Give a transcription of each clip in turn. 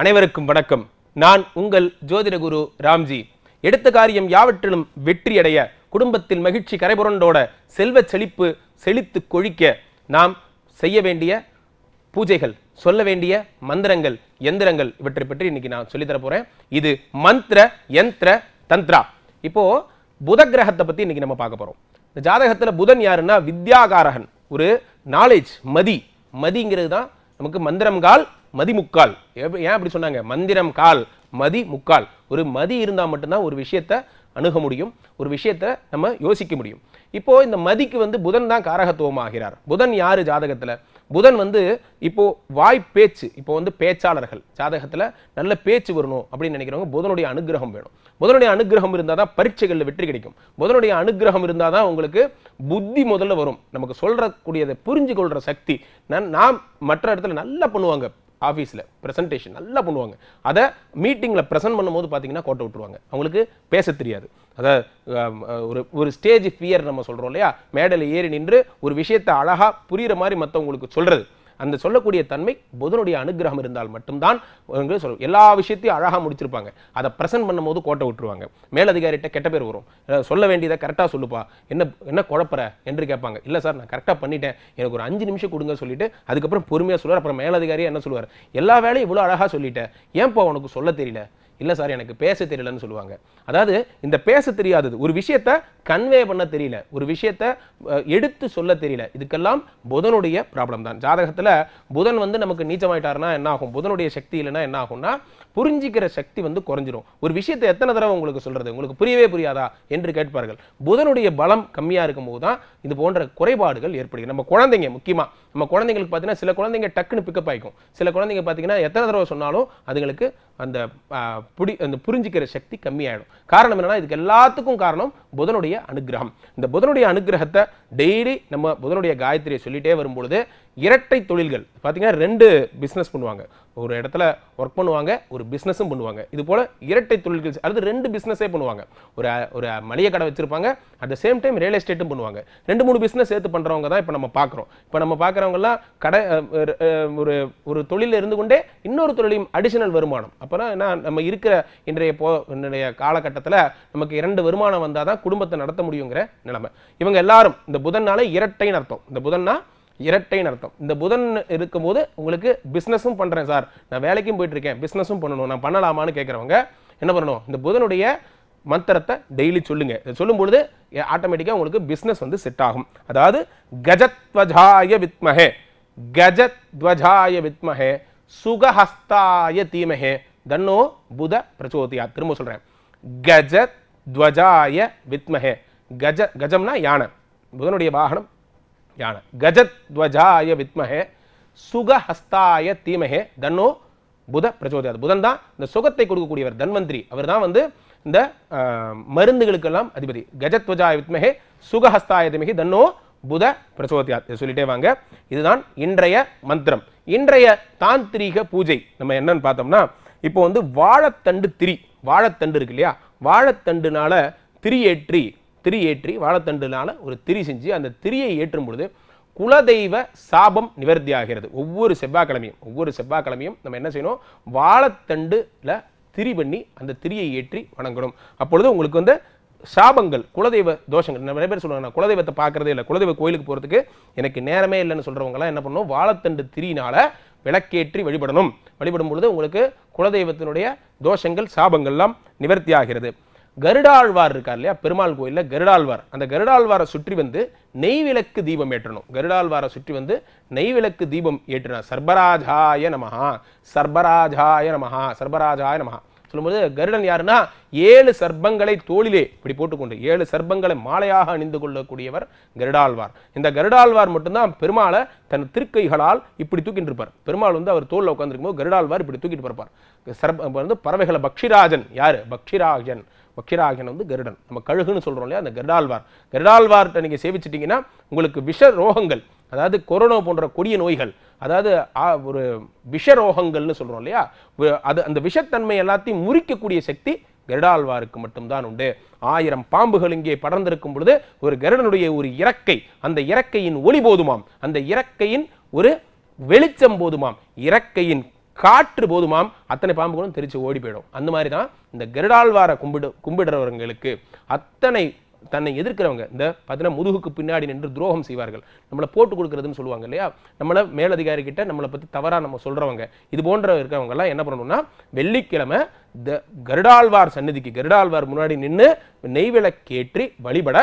அனைவருக்கும் வணக்கம் நான் உங்கள் ஜோதிட குரு ராம்ஜி எடுத்த காரியம் யாவற்றிலும் வெற்றியடைய குடும்பத்தில் மகிழ்ச்சி கரைபுரண்டோட செல்வ செழிப்பு செழித்து கொழிக்க நாம் செய்ய வேண்டிய பூஜைகள் சொல்ல வேண்டிய மந்திரங்கள் எந்திரங்கள் இவற்றை பற்றி இன்னைக்கு நான் சொல்லித்தர போறேன் இது மந்திர யந்திர தந்திரா இப்போ புத கிரகத்தை பத்தி இன்னைக்கு நம்ம பார்க்க போறோம் இந்த ஜாதகத்தில் புதன் யாருன்னா வித்யாகாரகன் ஒரு நாலேஜ் மதி மதிங்கிறது தான் நமக்கு மந்திரங்கால் மதி முக்கால் ஏன் அப்படி சொன்னாங்க மந்திரம் கால் மதி முக்கால் ஒரு மதி இருந்தால் மட்டும்தான் ஒரு விஷயத்தை அணுக முடியும் ஒரு விஷயத்தை நம்ம யோசிக்க முடியும் இப்போது இந்த மதிக்கு வந்து புதன் தான் காரகத்துவம் ஆகிறார் புதன் யார் ஜாதகத்தில் புதன் வந்து இப்போது வாய் பேச்சு இப்போ வந்து பேச்சாளர்கள் ஜாதகத்தில் நல்ல பேச்சு வரணும் அப்படின்னு நினைக்கிறவங்க புதனுடைய அனுகிரகம் வேணும் புதனுடைய அனுகிரகம் இருந்தால் தான் பரீட்சைகளில் வெற்றி கிடைக்கும் புதனுடைய அனுகிரகம் இருந்தால் தான் உங்களுக்கு புத்தி முதல்ல வரும் நமக்கு சொல்கிறக்கூடியதை புரிஞ்சு கொள்கிற சக்தி நான் நாம் மற்ற இடத்துல நல்லா பண்ணுவாங்க ஆஃபீஸில் ப்ரெசன்டேஷன் நல்லா பண்ணுவாங்க அதை மீட்டிங்கில் ப்ரெசென்ட் பண்ணும்போது பார்த்தீங்கன்னா கோட்டை விட்டுருவாங்க அவங்களுக்கு பேச தெரியாது அதாவது ஒரு ஒரு ஸ்டேஜ் ஃபியர் நம்ம சொல்கிறோம் இல்லையா மேடையில் ஏறி நின்று ஒரு விஷயத்தை அழகாக புரிகிற மாதிரி மற்றவங்களுக்கு சொல்கிறது அந்த சொல்லக்கூடிய தன்மை புதனுடைய அனுகிரகம் இருந்தால் மட்டும்தான் சொல்லுவோம் எல்லா விஷயத்தையும் அழகாக முடிச்சிருப்பாங்க அதை ப்ரெசென்ட் பண்ணும்போது கோட்டை விட்டுருவாங்க மேலதிகாரிகிட்ட கெட்ட பேர் வரும் சொல்ல வேண்டியதை கரெக்டாக சொல்லுப்பா என்ன என்ன குழப்பற என்று கேட்பாங்க இல்லை சார் நான் கரெக்டாக பண்ணிட்டேன் எனக்கு ஒரு அஞ்சு நிமிஷம் கொடுங்க சொல்லிட்டு அதுக்கப்புறம் பொறுமையாக சொல்லுவார் அப்புறம் மேலதிகாரியாக என்ன சொல்லுவார் எல்லா வேலையும் இவ்வளோ அழகாக சொல்லிட்டேன் ஏன்ப்பா உனக்கு சொல்ல தெரியல இல்லை சார் எனக்கு பேச தெரியலன்னு சொல்லுவாங்க அதாவது இந்த பேச தெரியாதது ஒரு விஷயத்த கன்வே பண்ண தெரியல ஒரு விஷயத்த எடுத்து சொல்ல தெரியல இதுக்கெல்லாம் புதனுடைய ப்ராப்ளம் தான் ஜாதகத்தில் புதன் வந்து நமக்கு நீச்சமாயிட்டாருன்னா என்ன ஆகும் புதனுடைய சக்தி இல்லைன்னா என்ன ஆகும்னா புரிஞ்சிக்கிற சக்தி வந்து குறைஞ்சிரும் ஒரு விஷயத்தை எத்தனை தடவை உங்களுக்கு சொல்கிறது உங்களுக்கு புரியவே புரியாதா என்று கேட்பார்கள் புதனுடைய பலம் கம்மியாக இருக்கும்போது தான் இது போன்ற குறைபாடுகள் ஏற்படுகிறது நம்ம குழந்தைங்க முக்கியமாக நம்ம குழந்தைங்களுக்கு பார்த்தீங்கன்னா சில குழந்தைங்க டக்குன்னு பிக்கப் ஆகிக்கும் சில குழந்தைங்க பார்த்தீங்கன்னா எத்தனை தடவை சொன்னாலும் அதுங்களுக்கு அந்த புடி அந்த புரிஞ்சிக்கிற சக்தி கம்மியாயிடும் காரணம் என்னன்னா இதுக்கு எல்லாத்துக்கும் காரணம் புதனுடைய அனுகிரகம் இந்த புதனுடைய அனுகிரகத்தை டெய்லி நம்ம புதனுடைய காயத்ரியை சொல்லிட்டே வரும்பொழுது இரட்டை தொழில்கள் பார்த்தீங்கன்னா ரெண்டு பிஸ்னஸ் பண்ணுவாங்க ஒரு இடத்துல ஒர்க் பண்ணுவாங்க ஒரு பிஸ்னஸும் பண்ணுவாங்க இது போல் இரட்டை தொழில்கள் அல்லது ரெண்டு பிஸ்னஸே பண்ணுவாங்க ஒரு ஒரு மளிகை கடை வச்சுருப்பாங்க at the same time real எஸ்டேட்டும் பண்ணுவாங்க ரெண்டு மூணு பிஸ்னஸ் சேர்த்து பண்ணுறவங்க தான் இப்போ நம்ம பார்க்குறோம் இப்போ நம்ம பார்க்குறவங்கலாம் கடை ஒரு ஒரு தொழிலில் இருந்து கொண்டே இன்னொரு தொழிலையும் அடிஷனல் வருமானம் அப்போனா என்ன நம்ம இருக்கிற இன்றைய போ இன்றைய காலகட்டத்தில் நமக்கு இரண்டு வருமானம் வந்தால் தான் குடும்பத்தை நடத்த முடியுங்கிற நிலைமை இவங்க எல்லாரும் இந்த புதனால இரட்டைன்னு அர்த்தம் இந்த புதன்னா இரட்டைன்னு அர்த்தம் இந்த புதன் இருக்கும்போது உங்களுக்கு பிஸ்னஸும் பண்ணுறேன் சார் நான் வேலைக்கும் போயிட்டுருக்கேன் பிஸ்னஸும் பண்ணணும் நான் பண்ணலாமான்னு கேட்குறவங்க என்ன பண்ணணும் இந்த புதனுடைய மந்திரத்தை டெய்லி சொல்லுங்க சொல்லும் பொழுது ஆட்டோமேட்டிக்காக உங்களுக்கு பிஸ்னஸ் வந்து செட் ஆகும் அதாவது கஜத்வஜாய வித்மஹே கஜத்வஜாய வித்மஹே சுகஹஸ்தாய தீமஹே தன்னோ புத பிரச்சோதியா திரும்ப சொல்கிறேன் கஜத்வஜாய வித்மஹே கஜ கஜம்னா யானை புதனுடைய வாகனம் யானை கஜத்வஜாய வித்மஹே சுகஹஸ்தாய தீமகே தன்னோ புத பிரச்சோதியாது புதன் தான் இந்த சுகத்தை கொடுக்கக்கூடியவர் தன்வந்திரி அவர் தான் வந்து இந்த மருந்துகளுக்கெல்லாம் அதிபதி கஜத்வஜாய வித்மஹே சுகஹஸ்தாய தீமஹி தன்னோ புத இதை சொல்லிட்டே வாங்க இதுதான் இன்றைய மந்திரம் இன்றைய தாந்திரீக பூஜை நம்ம என்னன்னு பார்த்தோம்னா இப்போ வந்து வாழத்தண்டு திரி வாழத்தண்டு இருக்கு இல்லையா வாழத்தண்டுனால திரியேற்றி திரி ஏற்றி வாழைத்தண்டுனால் ஒரு திரி செஞ்சு அந்த திரியை ஏற்றும் பொழுது குலதெய்வ சாபம் நிவர்த்தி ஆகிறது ஒவ்வொரு செவ்வாய்க்கிழமையும் ஒவ்வொரு செவ்வாய்க்கிழமையும் நம்ம என்ன செய்யணும் வாழைத்தண்டில் திரி பண்ணி அந்த திரியை ஏற்றி வணங்கணும் அப்பொழுது உங்களுக்கு வந்து சாபங்கள் குலதெய்வ தோஷங்கள் நிறைய பேர் சொல்லுவாங்க குலதெய்வத்தை பார்க்கறதே இல்லை குலதெய்வ கோயிலுக்கு போகிறதுக்கு எனக்கு நேரமே இல்லைன்னு சொல்கிறவங்கலாம் என்ன பண்ணணும் வாழைத்தண்டு திரியினால் விளக்கேற்றி வழிபடணும் வழிபடும் பொழுது உங்களுக்கு குலதெய்வத்தினுடைய தோஷங்கள் சாபங்கள்லாம் நிவர்த்தி ஆகிறது கருடாழ்வார் இருக்கார் இல்லையா பெருமாள் கோயிலில் கருடாழ்வார் அந்த கருடாழ்வாரை சுற்றி வந்து நெய் விளக்கு தீபம் ஏற்றணும் கருடாழ்வாரை சுற்றி வந்து நெய் விளக்கு தீபம் ஏற்றினார் சர்பராஜாய நமஹா சர்பராஜாய நமஹா சர்பராஜாய நமஹா சொல்லும்போது கருடன் யாருன்னா ஏழு சர்பங்களை தோளிலே இப்படி போட்டுக்கொண்டு ஏழு சர்பங்களை மாலையாக அணிந்து கொள்ளக்கூடியவர் கருடாழ்வார் இந்த கருடாழ்வார் மட்டும்தான் பெருமாளை தன் திருக்கைகளால் இப்படி தூக்கிட்டு இருப்பார் பெருமாள் வந்து அவர் தோளில் உட்காந்துருக்கும்போது கருடாழ்வார் இப்படி தூக்கிட்டு பார்ப்பார் சர்ப வந்து பறவைகளை பக்ஷிராஜன் யார் பக்ஷிராஜன் வக்கிராகினம் வந்து கருடன் நம்ம கழுகுன்னு சொல்கிறோம் இல்லையா அந்த கருடால்வார் கருடால்வார்ட்ட நீங்கள் சேவிச்சிட்டிங்கன்னா உங்களுக்கு விஷ ரோகங்கள் அதாவது கொரோனா போன்ற கொடிய நோய்கள் அதாவது ஒரு விஷ ரோகங்கள்னு சொல்கிறோம் இல்லையா அது அந்த விஷத்தன்மை எல்லாத்தையும் முறிக்கக்கூடிய சக்தி கருடாழ்வாருக்கு மட்டும்தான் உண்டு ஆயிரம் பாம்புகள் இங்கே படர்ந்திருக்கும் பொழுது ஒரு கருடனுடைய ஒரு இறக்கை அந்த இறக்கையின் ஒளி போதுமாம் அந்த இறக்கையின் ஒரு வெளிச்சம் போதுமாம் இறக்கையின் காற்று போதுமாம் அத்தனை பாம்புகளும் தெரிச்சு ஓடி போயிடும் அந்த மாதிரி தான் இந்த கருடாழ்வாரை கும்பிடு கும்பிடுறவர்களுக்கு அத்தனை தன்னை எதிர்க்கிறவங்க இந்த பார்த்தீங்கன்னா முதுகுக்கு பின்னாடி நின்று துரோகம் செய்வார்கள் நம்மளை போட்டு கொடுக்குறதுன்னு சொல்லுவாங்க இல்லையா நம்மளை மேலதிகாரி கிட்ட நம்மளை பற்றி தவறாக நம்ம சொல்கிறவங்க இது போன்ற இருக்கிறவங்கெல்லாம் என்ன பண்ணணும்னா வெள்ளிக்கிழமை இந்த கருடாழ்வார் சன்னதிக்கு கருடாழ்வார் முன்னாடி நின்று நெய்விளக்கேற்றி வழிபட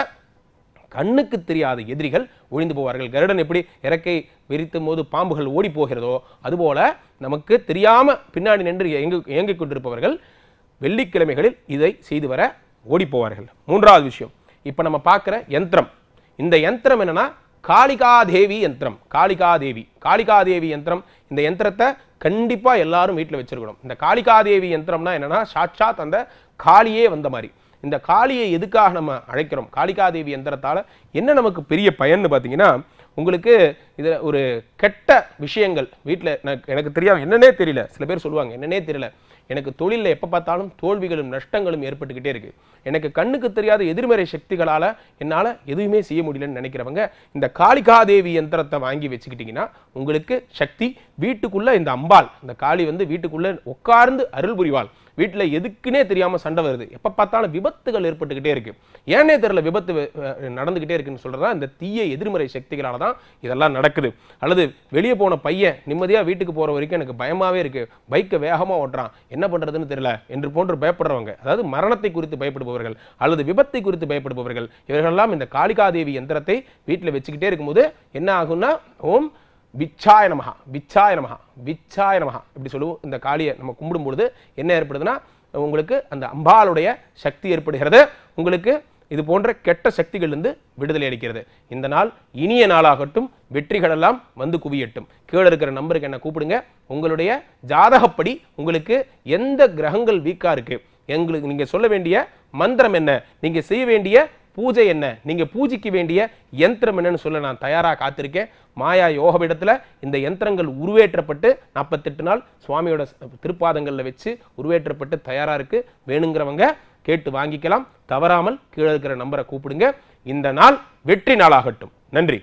கண்ணுக்கு தெரியாத எதிரிகள் ஒழிந்து போவார்கள் கருடன் எப்படி இறக்கை விரித்தும் போது பாம்புகள் ஓடி போகிறதோ அதுபோல நமக்கு தெரியாம பின்னாடி நின்று எங்கு இயங்கிக் கொண்டிருப்பவர்கள் வெள்ளிக்கிழமைகளில் இதை செய்து வர ஓடி போவார்கள் மூன்றாவது விஷயம் இப்போ நம்ம பார்க்குற யந்திரம் இந்த யந்திரம் என்னன்னா காளிகாதேவி யந்திரம் காளிகாதேவி காளிகாதேவி யந்திரம் இந்த யந்திரத்தை கண்டிப்பாக எல்லாரும் வீட்டில் வச்சிருக்கணும் இந்த காளிகாதேவி யந்திரம்னா என்னன்னா சாட்சாத் அந்த காளியே வந்த மாதிரி இந்த காளியை எதுக்காக நம்ம அழைக்கிறோம் காளிகாதேவி எந்திரத்தால் என்ன நமக்கு பெரிய பயன்னு பார்த்தீங்கன்னா உங்களுக்கு இதில் ஒரு கெட்ட விஷயங்கள் வீட்டில் எனக்கு எனக்கு தெரியாமல் என்னன்னே தெரியல சில பேர் சொல்லுவாங்க என்னன்னே தெரியல எனக்கு தொழிலில் எப்போ பார்த்தாலும் தோல்விகளும் நஷ்டங்களும் ஏற்பட்டுக்கிட்டே இருக்குது எனக்கு கண்ணுக்கு தெரியாத எதிர்மறை சக்திகளால் என்னால் எதுவுமே செய்ய முடியலன்னு நினைக்கிறவங்க இந்த காளிகாதேவி யந்திரத்தை வாங்கி வச்சுக்கிட்டிங்கன்னா உங்களுக்கு சக்தி வீட்டுக்குள்ளே இந்த அம்பாள் இந்த காளி வந்து வீட்டுக்குள்ளே உட்கார்ந்து அருள் புரிவாள் வீட்டில் எதுக்குன்னே தெரியாமல் சண்டை வருது எப்போ பார்த்தாலும் விபத்துகள் ஏற்பட்டுக்கிட்டே இருக்குது ஏன்னே தெரியல விபத்து நடந்துக்கிட்டே இருக்குன்னு சொல்கிறதா இந்த தீய எதிர்மறை சக்திகளால் தான் இதெல்லாம் நடக்குது அல்லது வெளியே போன பையன் நிம்மதியாக வீட்டுக்கு போகிற வரைக்கும் எனக்கு பயமாகவே இருக்குது பைக்கை வேகமாக ஓட்டுறான் என்ன பண்ணுறதுன்னு தெரியல என்று போன்று பயப்படுறவங்க அதாவது மரணத்தை குறித்து பயப்படுபவர்கள் அல்லது விபத்தை குறித்து பயப்படுபவர்கள் இவர்களெல்லாம் இந்த காளிகாதேவி யந்திரத்தை வீட்டில் வச்சுக்கிட்டே இருக்கும்போது என்ன ஆகும்னா ஓம் விச்சாய நமகா விச்சாய நமகா விச்சாய நமகா இப்படி சொல்லுவோம் இந்த காளியை நம்ம கும்பிடும்பொழுது என்ன ஏற்படுதுன்னா உங்களுக்கு அந்த அம்பாளுடைய சக்தி ஏற்படுகிறது உங்களுக்கு இது போன்ற கெட்ட சக்திகளிலிருந்து விடுதலை அளிக்கிறது இந்த நாள் இனிய நாளாகட்டும் வெற்றிகளெல்லாம் வந்து குவியட்டும் கீழே இருக்கிற நம்பருக்கு என்ன கூப்பிடுங்க உங்களுடைய ஜாதகப்படி உங்களுக்கு எந்த கிரகங்கள் வீக்காக இருக்குது எங்களுக்கு நீங்கள் சொல்ல வேண்டிய மந்திரம் என்ன நீங்கள் செய்ய வேண்டிய பூஜை என்ன நீங்கள் பூஜைக்கு வேண்டிய யந்திரம் என்னன்னு சொல்ல நான் தயாராக காத்திருக்கேன் மாயா யோகவிடத்தில் இந்த யந்திரங்கள் உருவேற்றப்பட்டு நாற்பத்தெட்டு நாள் சுவாமியோட திருப்பாதங்களில் வச்சு உருவேற்றப்பட்டு தயாராக இருக்குது வேணுங்கிறவங்க கேட்டு வாங்கிக்கலாம் தவறாமல் கீழே இருக்கிற நம்பரை கூப்பிடுங்க இந்த நாள் வெற்றி நாளாகட்டும் நன்றி